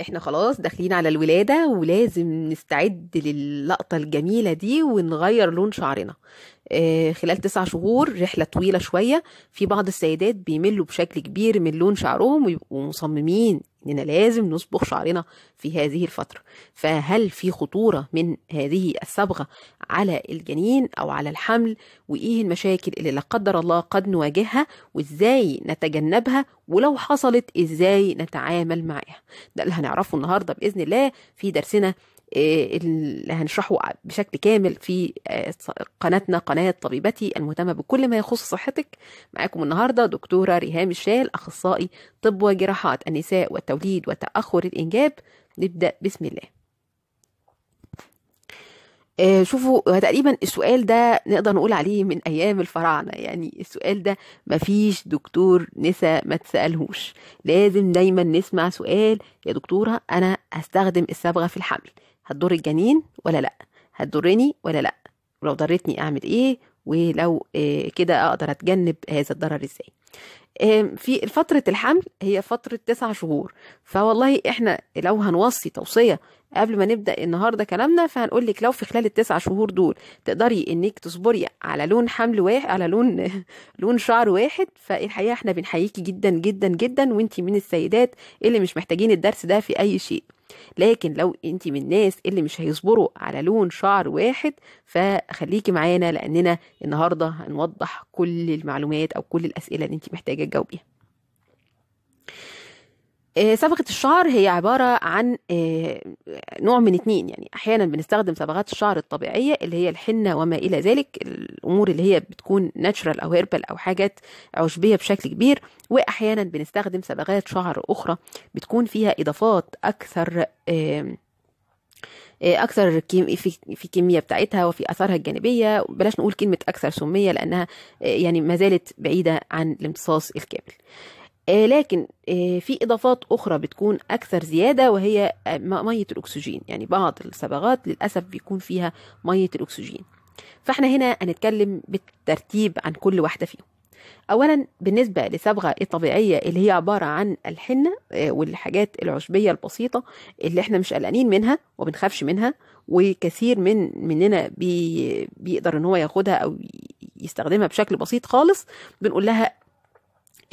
احنا خلاص داخلين على الولادة ولازم نستعد للقطة الجميلة دي ونغير لون شعرنا آه، خلال تسع شهور رحلة طويلة شوية في بعض السيدات بيملوا بشكل كبير من لون شعرهم ويبقوا مصممين إننا لازم نصبغ شعرنا في هذه الفترة فهل في خطورة من هذه الصبغة على الجنين أو على الحمل وإيه المشاكل اللي لا قدر الله قد نواجهها وإزاي نتجنبها ولو حصلت إزاي نتعامل معها ده اللي هنعرفه النهاردة بإذن الله في درسنا آه، اللي هنشرحه بشكل كامل في آه، قناتنا قناة طبيبتي المهتمة بكل ما يخص صحتك معاكم النهاردة دكتورة ريهام الشال أخصائي طب وجراحات النساء والتوليد وتأخر الإنجاب نبدأ بسم الله آه، شوفوا تقريبا السؤال ده نقدر نقول عليه من ايام الفراعنه يعني السؤال ده مفيش دكتور نسا ما تسالهوش لازم دايما نسمع سؤال يا دكتوره انا هستخدم الصبغه في الحمل هتضر الجنين ولا لا هتضرني ولا لا ولو ضرتني اعمل ايه ولو آه، كده اقدر اتجنب هذا الضرر ازاي آه، في فترة الحمل هي فترة تسع شهور فوالله احنا لو هنوصي توصية قبل ما نبدأ النهاردة كلامنا فهنقول لك لو في خلال التسع شهور دول تقدري انك تصبري على لون حمل واحد على لون لون شعر واحد فالحقيقة احنا بنحييكي جدا جدا جدا وانتي من السيدات اللي مش محتاجين الدرس ده في اي شيء لكن لو انت من الناس اللي مش هيصبروا على لون شعر واحد فخليكي معانا لاننا النهارده هنوضح كل المعلومات او كل الاسئله اللي انت محتاجه تجاوبيها صبغة آه، الشعر هي عبارة عن آه، نوع من اتنين يعني أحيانا بنستخدم صبغات الشعر الطبيعية اللي هي الحنة وما إلى ذلك الأمور اللي هي بتكون ناتشرال أو هيربال أو حاجات عشبية بشكل كبير وأحيانا بنستخدم صبغات شعر أخرى بتكون فيها إضافات أكثر آه، اكثر في الكميه بتاعتها وفي اثارها الجانبيه بلاش نقول كلمه اكثر سميه لانها يعني ما زالت بعيده عن الامتصاص الكامل آه، لكن آه، في إضافات أخرى بتكون أكثر زيادة وهي آه، مية الأكسجين يعني بعض الصبغات للأسف بيكون فيها مية الأكسجين فاحنا هنا هنتكلم بالترتيب عن كل واحدة فيهم اولا بالنسبه للصبغه الطبيعيه اللي هي عباره عن الحنه والحاجات العشبيه البسيطه اللي احنا مش قلقانين منها وبنخافش منها وكثير من مننا بي بيقدر ان هو ياخدها او يستخدمها بشكل بسيط خالص بنقول لها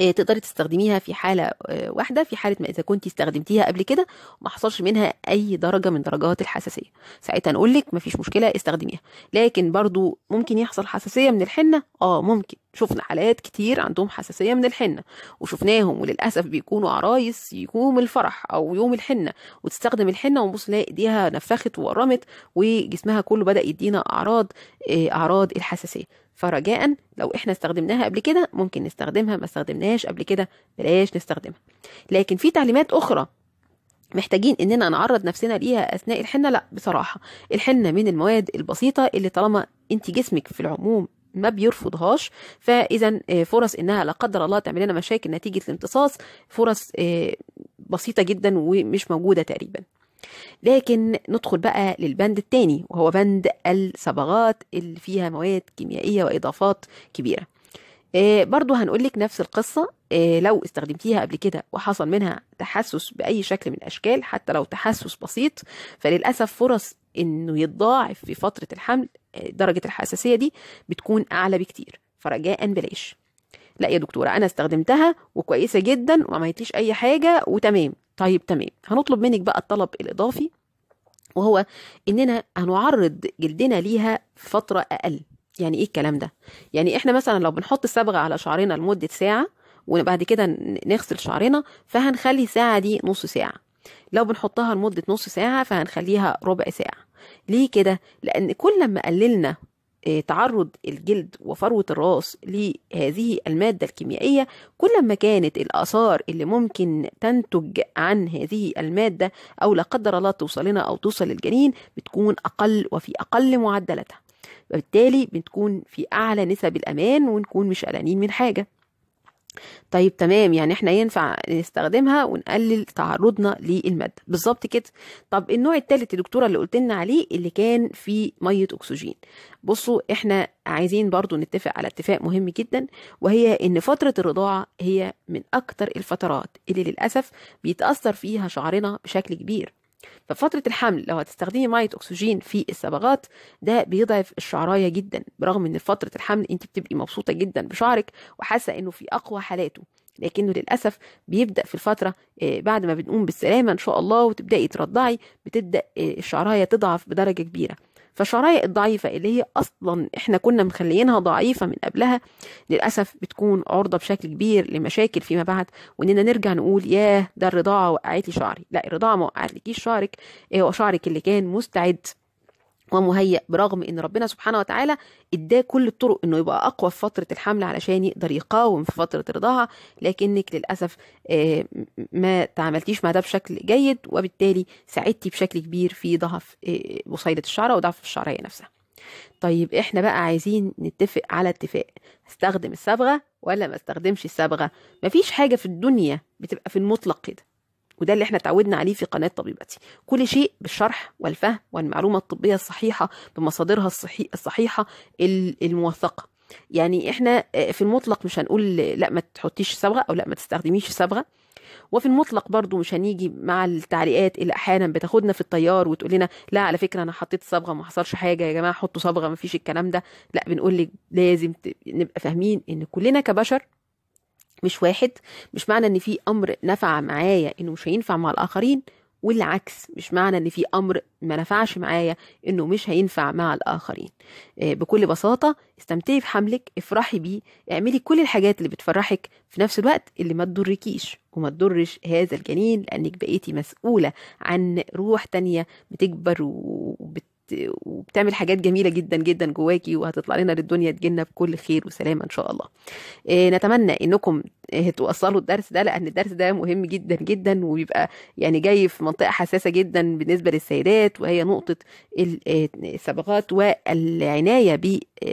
آه، تقدري تستخدميها في حاله آه، واحده في حاله ما اذا كنت استخدمتيها قبل كده ما حصلش منها اي درجه من درجات الحساسيه ساعتها نقولك مفيش مشكله استخدميها لكن برضو ممكن يحصل حساسيه من الحنه اه ممكن شفنا حالات كتير عندهم حساسية من الحنة وشفناهم وللأسف بيكونوا عرايس يوم الفرح أو يوم الحنة وتستخدم الحنة ونبص نلاقي إيديها نفخت وورمت وجسمها كله بدأ يدينا أعراض آه، أعراض الحساسية فرجاء لو احنا استخدمناها قبل كده ممكن نستخدمها ما استخدمناهاش قبل كده بلاش نستخدمها لكن في تعليمات أخرى محتاجين اننا نعرض نفسنا ليها اثناء الحنه لا بصراحه الحنه من المواد البسيطه اللي طالما انت جسمك في العموم ما بيرفضهاش فاذا آه، فرص انها لا قدر الله تعمل لنا مشاكل نتيجه الامتصاص فرص آه، بسيطه جدا ومش موجوده تقريبا لكن ندخل بقى للبند الثاني وهو بند الصبغات اللي فيها مواد كيميائيه واضافات كبيره آه، برضو لك نفس القصة لو استخدمتيها قبل كده وحصل منها تحسس بأي شكل من الأشكال حتى لو تحسس بسيط فللأسف فرص انه يتضاعف في فتره الحمل درجه الحساسيه دي بتكون اعلى بكتير فرجاء بلاش لا يا دكتوره انا استخدمتها وكويسه جدا وما عملتليش اي حاجه وتمام طيب تمام هنطلب منك بقى الطلب الاضافي وهو اننا هنعرض جلدنا ليها فتره اقل يعني ايه الكلام ده يعني احنا مثلا لو بنحط الصبغه على شعرنا لمده ساعه وبعد كده نغسل شعرنا فهنخلي الساعه دي نص ساعه لو بنحطها لمدة نص ساعة فهنخليها ربع ساعة ليه كده؟ لأن كل ما قللنا آه، تعرض الجلد وفروة الراس لهذه المادة الكيميائية كل ما كانت الآثار اللي ممكن تنتج عن هذه المادة أو لا قدر الله توصل لنا أو توصل للجنين بتكون أقل وفي أقل معدلتها وبالتالي بتكون في أعلى نسب الأمان ونكون مش قلقانين من حاجة طيب تمام يعني احنا ينفع نستخدمها ونقلل تعرضنا للماده بالظبط كده طب النوع الثالث يا دكتوره اللي قلت لنا عليه اللي كان فيه ميه اكسجين بصوا احنا عايزين برضو نتفق على اتفاق مهم جدا وهي ان فتره الرضاعه هي من اكتر الفترات اللي للاسف بيتاثر فيها شعرنا بشكل كبير ففترة الحمل لو هتستخدمي مية أكسجين في الصبغات ده بيضعف الشعراية جدا برغم إن فترة الحمل أنت بتبقي مبسوطة جدا بشعرك وحاسة إنه في أقوى حالاته لكنه للأسف بيبدأ في الفترة آه، بعد ما بنقوم بالسلامة إن شاء الله وتبدأي ترضعي بتبدأ آه، الشعراية تضعف بدرجة كبيرة فالشرايق الضعيفة اللي هي أصلا إحنا كنا مخليينها ضعيفة من قبلها للأسف بتكون عرضة بشكل كبير لمشاكل فيما بعد وإننا نرجع نقول ياه ده الرضاعة وقعت لي شعري لا الرضاعة ما وقعت لكيش شعرك هو شعرك اللي كان مستعد ومهيأ برغم ان ربنا سبحانه وتعالى اداه كل الطرق انه يبقى اقوى في فتره الحمل علشان يقدر يقاوم في فتره رضاها لكنك للاسف آه، ما تعاملتيش مع ده بشكل جيد وبالتالي ساعدتي بشكل كبير في ضعف بصيله آه، الشعره وضعف الشعريه نفسها طيب احنا بقى عايزين نتفق على اتفاق استخدم الصبغه ولا ما استخدمش الصبغه مفيش حاجه في الدنيا بتبقى في المطلق كده وده اللي احنا اتعودنا عليه في قناة طبيبتي كل شيء بالشرح والفهم والمعلومة الطبية الصحيحة بمصادرها الصحيحة الموثقة يعني احنا آه، في المطلق مش هنقول لا ما تحطيش صبغة او لا ما تستخدميش صبغة وفي المطلق برضو مش هنيجي مع التعليقات اللي احيانا بتاخدنا في الطيار وتقول لنا لا على فكره انا حطيت صبغه ما حصلش حاجه يا جماعه حطوا صبغه ما فيش الكلام ده لا بنقول لك لازم نبقى فاهمين ان كلنا كبشر مش واحد مش معنى ان في امر نفع معايا انه مش هينفع مع الاخرين والعكس مش معنى ان في امر ما نفعش معايا انه مش هينفع مع الاخرين آه، بكل بساطه استمتعي بحملك افرحي بيه اعملي كل الحاجات اللي بتفرحك في نفس الوقت اللي ما تضركيش وما تضرش هذا الجنين لانك بقيتي مسؤوله عن روح تانية بتكبر وبت وبتعمل حاجات جميله جدا جدا جواكي وهتطلع لنا للدنيا تجينا بكل خير وسلامه ان شاء الله إيه نتمنى انكم آه، توصلوا الدرس ده لان الدرس ده مهم جدا جدا وبيبقى يعني جاي في منطقه حساسه جدا بالنسبه للسيدات وهي نقطه آه، الصبغات والعنايه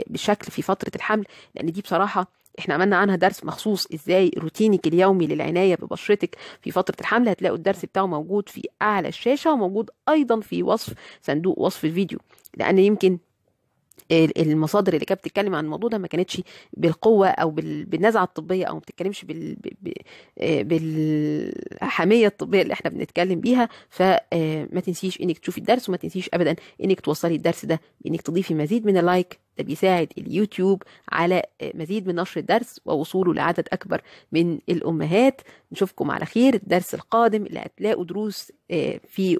بالشكل آه، في فتره الحمل لان دي بصراحه احنا عملنا عنها درس مخصوص ازاي روتينك اليومي للعنايه ببشرتك في فتره الحمل هتلاقوا الدرس بتاعه موجود في اعلى الشاشه وموجود ايضا في وصف صندوق وصف الفيديو لان يمكن المصادر اللي كانت بتتكلم عن الموضوع ده ما كانتش بالقوه او بالنزعه الطبيه او ما بتتكلمش بال... آه، بالحميه الطبيه اللي احنا بنتكلم بيها فما آه، تنسيش انك تشوفي الدرس وما تنسيش ابدا انك توصلي الدرس ده انك تضيفي مزيد من اللايك ده بيساعد اليوتيوب على آه، مزيد من نشر الدرس ووصوله لعدد أكبر من الأمهات نشوفكم على خير الدرس القادم اللي هتلاقوا دروس آه، في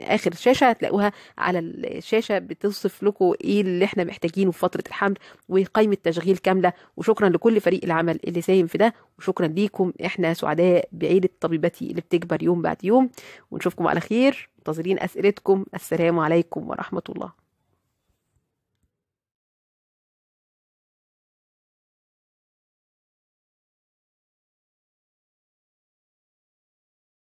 آخر شاشة هتلاقوها على الشاشة بتوصف لكم إيه اللي إحنا محتاجينه في فترة الحمل وقائمة تشغيل كاملة وشكرا لكل فريق العمل اللي ساهم في ده وشكرا ليكم إحنا سعداء بعيلة طبيبتي اللي بتكبر يوم بعد يوم ونشوفكم على خير منتظرين أسئلتكم السلام عليكم ورحمة الله